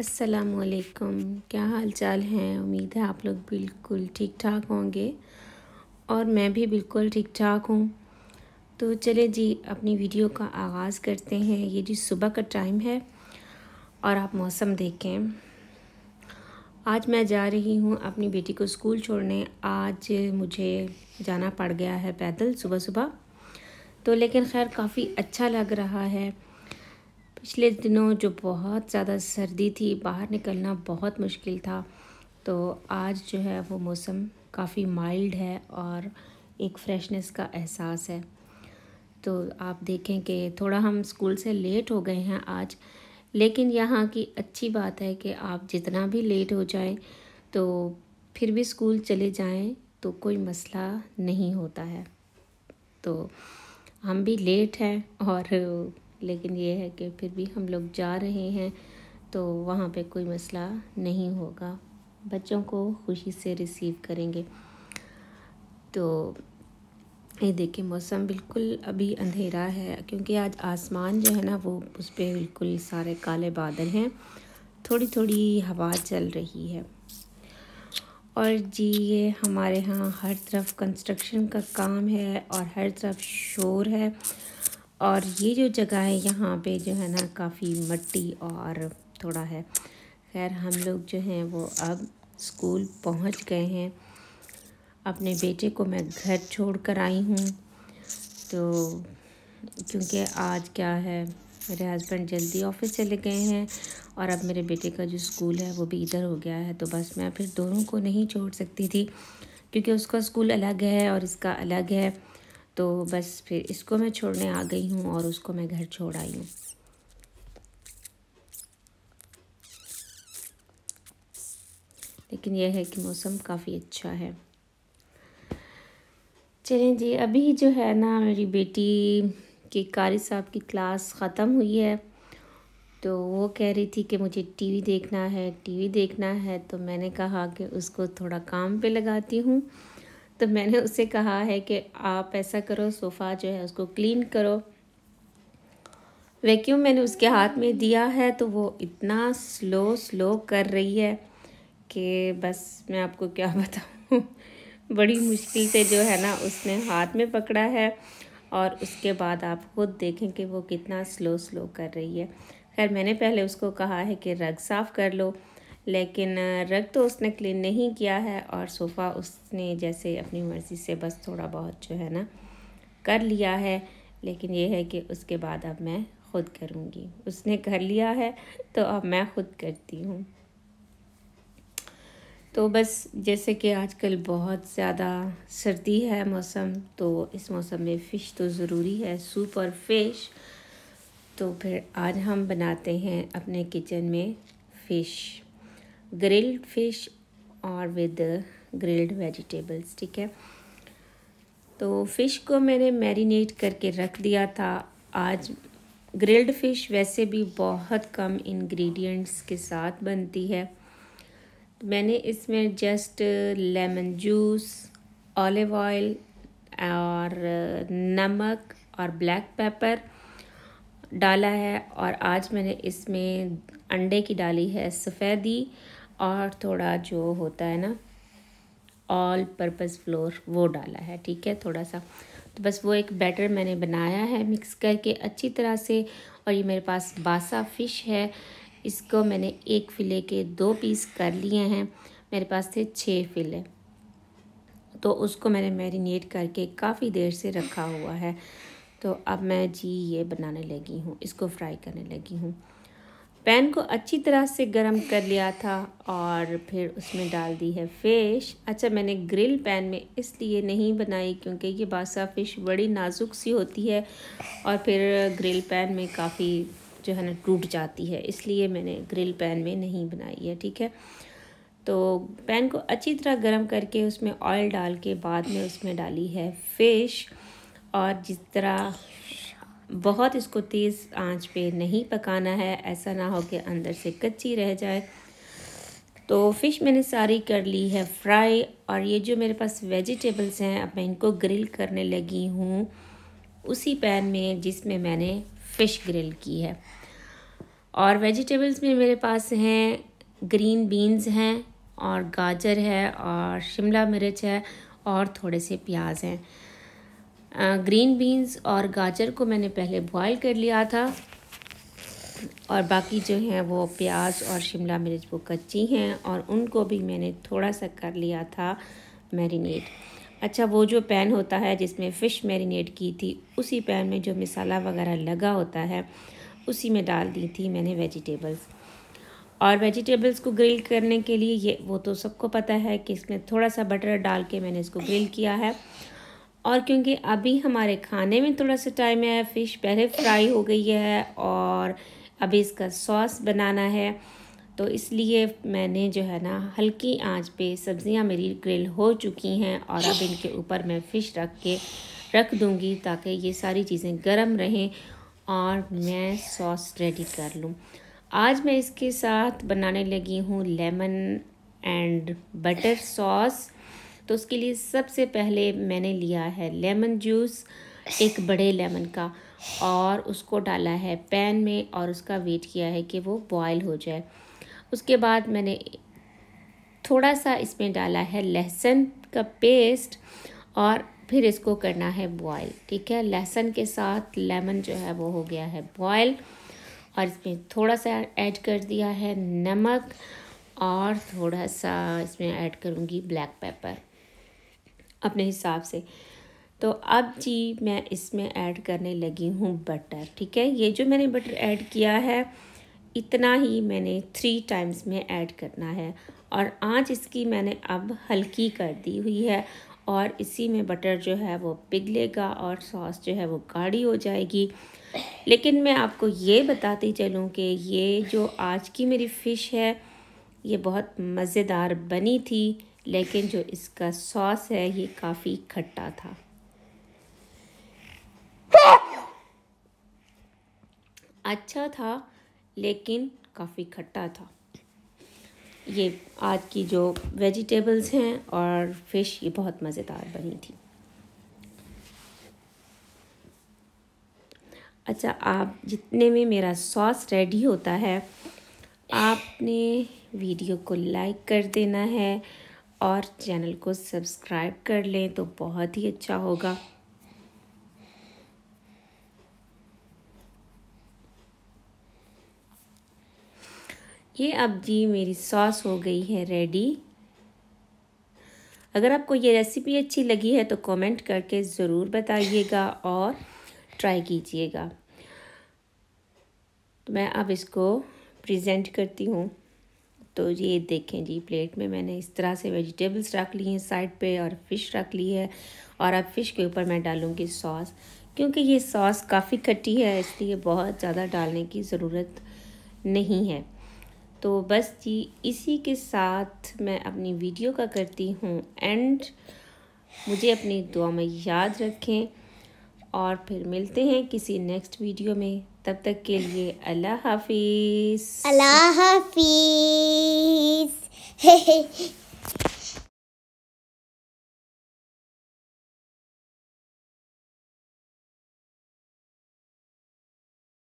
असलकम क्या हाल चाल हैं उम्मीद है आप लोग बिल्कुल ठीक ठाक होंगे और मैं भी बिल्कुल ठीक ठाक हूँ तो चले जी अपनी वीडियो का आगाज़ करते हैं ये जी सुबह का टाइम है और आप मौसम देखें आज मैं जा रही हूँ अपनी बेटी को स्कूल छोड़ने आज मुझे जाना पड़ गया है पैदल सुबह सुबह तो लेकिन खैर काफ़ी अच्छा लग रहा है पिछले दिनों जो बहुत ज़्यादा सर्दी थी बाहर निकलना बहुत मुश्किल था तो आज जो है वो मौसम काफ़ी माइल्ड है और एक फ्रेशनेस का एहसास है तो आप देखें कि थोड़ा हम स्कूल से लेट हो गए हैं आज लेकिन यहाँ की अच्छी बात है कि आप जितना भी लेट हो जाएं तो फिर भी स्कूल चले जाएं तो कोई मसला नहीं होता है तो हम भी लेट हैं और लेकिन ये है कि फिर भी हम लोग जा रहे हैं तो वहाँ पे कोई मसला नहीं होगा बच्चों को खुशी से रिसीव करेंगे तो ये देखिए मौसम बिल्कुल अभी अंधेरा है क्योंकि आज आसमान जो है ना वो उस पर बिल्कुल सारे काले बादल हैं थोड़ी थोड़ी हवा चल रही है और जी ये हमारे यहाँ हर तरफ कंस्ट्रक्शन का काम है और हर तरफ शोर है और ये जो जगह है यहाँ पे जो है ना काफ़ी मट्टी और थोड़ा है खैर हम लोग जो हैं वो अब स्कूल पहुँच गए हैं अपने बेटे को मैं घर छोड़ कर आई हूँ तो क्योंकि आज क्या है मेरे हस्बैंड जल्दी ऑफिस चले गए हैं और अब मेरे बेटे का जो स्कूल है वो भी इधर हो गया है तो बस मैं फिर दोनों को नहीं छोड़ सकती थी क्योंकि उसका स्कूल अलग है और इसका अलग है तो बस फिर इसको मैं छोड़ने आ गई हूँ और उसको मैं घर छोड़ आई हूँ लेकिन यह है कि मौसम काफ़ी अच्छा है चलें जी अभी जो है ना मेरी बेटी के कारी साहब की क्लास ख़त्म हुई है तो वो कह रही थी कि मुझे टीवी देखना है टीवी देखना है तो मैंने कहा कि उसको थोड़ा काम पे लगाती हूँ तो मैंने उससे कहा है कि आप ऐसा करो सोफ़ा जो है उसको क्लीन करो वैक्यूम मैंने उसके हाथ में दिया है तो वो इतना स्लो स्लो कर रही है कि बस मैं आपको क्या बताऊँ बड़ी मुश्किल से जो है ना उसने हाथ में पकड़ा है और उसके बाद आप खुद देखें कि वो कितना स्लो स्लो कर रही है खैर मैंने पहले उसको कहा है कि रग साफ़ कर लो लेकिन रग तो उसने क्लीन नहीं किया है और सोफ़ा उसने जैसे अपनी मर्ज़ी से बस थोड़ा बहुत जो है ना कर लिया है लेकिन ये है कि उसके बाद अब मैं ख़ुद करूँगी उसने कर लिया है तो अब मैं ख़ुद करती हूँ तो बस जैसे कि आजकल बहुत ज़्यादा सर्दी है मौसम तो इस मौसम में फ़िश तो ज़रूरी है सूप और फिश तो फिर आज हम बनाते हैं अपने किचन में फ़िश ग्रिल्ड फिश और विद ग्रिल्ड वेजिटेबल्स ठीक है तो फ़िश को मैंने मैरिनेट करके रख दिया था आज ग्रिल्ड फिश वैसे भी बहुत कम इंग्रेडिएंट्स के साथ बनती है तो मैंने इसमें just lemon juice olive oil और नमक और ब्लैक पेपर डाला है और आज मैंने इसमें अंडे की डाली है सफ़ेदी और थोड़ा जो होता है ना ऑल पर्पज़ फ्लोर वो डाला है ठीक है थोड़ा सा तो बस वो एक बैटर मैंने बनाया है मिक्स करके अच्छी तरह से और ये मेरे पास बासा फ़िश है इसको मैंने एक फ़िले के दो पीस कर लिए हैं मेरे पास थे छः फ़िले तो उसको मैंने मैरिनेट करके काफ़ी देर से रखा हुआ है तो अब मैं जी ये बनाने लगी हूँ इसको फ्राई करने लगी हूँ पैन को अच्छी तरह से गर्म कर लिया था और फिर उसमें डाल दी है फ़िश अच्छा मैंने ग्रिल पैन में इसलिए नहीं बनाई क्योंकि ये बासा फ़िश बड़ी नाजुक सी होती है और फिर ग्रिल पैन में काफ़ी जो है ना टूट जाती है इसलिए मैंने ग्रिल पैन में नहीं बनाई है ठीक है तो पैन को अच्छी तरह गर्म करके उसमें ऑयल डाल के बाद में उसमें डाली है फ़िश और जिस तरह बहुत इसको तेज़ आंच पे नहीं पकाना है ऐसा ना हो कि अंदर से कच्ची रह जाए तो फ़िश मैंने सारी कर ली है फ्राई और ये जो मेरे पास वेजिटेबल्स हैं अब मैं इनको ग्रिल करने लगी हूँ उसी पैन में जिसमें मैंने फ़िश ग्रिल की है और वेजिटेबल्स में मेरे पास हैं ग्रीन बीन्स हैं और गाजर है और शिमला मिर्च है और थोड़े से प्याज हैं ग्रीन बीन्स और गाजर को मैंने पहले बॉयल कर लिया था और बाकी जो हैं वो प्याज और शिमला मिर्च वो कच्ची हैं और उनको भी मैंने थोड़ा सा कर लिया था मैरिनेट अच्छा वो जो पैन होता है जिसमें फ़िश मैरिनेट की थी उसी पैन में जो मसाला वगैरह लगा होता है उसी में डाल दी थी मैंने वेजिटेबल्स और वेजिटेबल्स को ग्रिल करने के लिए ये वो तो सबको पता है कि इसमें थोड़ा सा बटर डाल के मैंने इसको ग्रिल किया है और क्योंकि अभी हमारे खाने में थोड़ा सा टाइम है फ़िश पहले फ्राई हो गई है और अभी इसका सॉस बनाना है तो इसलिए मैंने जो है ना हल्की आंच पे सब्ज़ियां मेरी ग्रिल हो चुकी हैं और अब इनके ऊपर मैं फ़िश रख के रख दूँगी ताकि ये सारी चीज़ें गर्म रहें और मैं सॉस रेडी कर लूँ आज मैं इसके साथ बनाने लगी हूँ लेमन एंड बटर सॉस तो उसके लिए सबसे पहले मैंने लिया है लेमन जूस एक बड़े लेमन का और उसको डाला है पैन में और उसका वेट किया है कि वो बॉयल हो जाए उसके बाद मैंने थोड़ा सा इसमें डाला है लहसुन का पेस्ट और फिर इसको करना है बॉयल ठीक है लहसुन के साथ लेमन जो है वो हो गया है बॉयल और इसमें थोड़ा सा ऐड कर दिया है नमक और थोड़ा सा इसमें ऐड करूँगी ब्लैक पेपर अपने हिसाब से तो अब जी मैं इसमें ऐड करने लगी हूँ बटर ठीक है ये जो मैंने बटर ऐड किया है इतना ही मैंने थ्री टाइम्स में ऐड करना है और आंच इसकी मैंने अब हल्की कर दी हुई है और इसी में बटर जो है वो पिघलेगा और सॉस जो है वो गाढ़ी हो जाएगी लेकिन मैं आपको ये बताती चलूँ कि ये जो आज की मेरी फ़िश है ये बहुत मज़ेदार बनी थी लेकिन जो इसका सॉस है ये काफ़ी खट्टा था अच्छा था लेकिन काफ़ी खट्टा था ये आज की जो वेजिटेबल्स हैं और फिश ये बहुत मज़ेदार बनी थी अच्छा आप जितने में मेरा सॉस रेडी होता है आपने वीडियो को लाइक कर देना है और चैनल को सब्सक्राइब कर लें तो बहुत ही अच्छा होगा ये अब जी मेरी सॉस हो गई है रेडी अगर आपको ये रेसिपी अच्छी लगी है तो कमेंट करके ज़रूर बताइएगा और ट्राई कीजिएगा तो मैं अब इसको प्रेजेंट करती हूँ तो ये देखें जी प्लेट में मैंने इस तरह से वेजिटेबल्स रख ली हैं साइड पे और फ़िश रख ली है और अब फ़िश के ऊपर मैं डालूँगी सॉस क्योंकि ये सॉस काफ़ी खट्टी है इसलिए बहुत ज़्यादा डालने की ज़रूरत नहीं है तो बस जी इसी के साथ मैं अपनी वीडियो का करती हूँ एंड मुझे अपनी दुआ में याद रखें और फिर मिलते हैं किसी नेक्स्ट वीडियो में तब तक के लिए अल्लाह हाफिज़ अल्लाह हाफिज़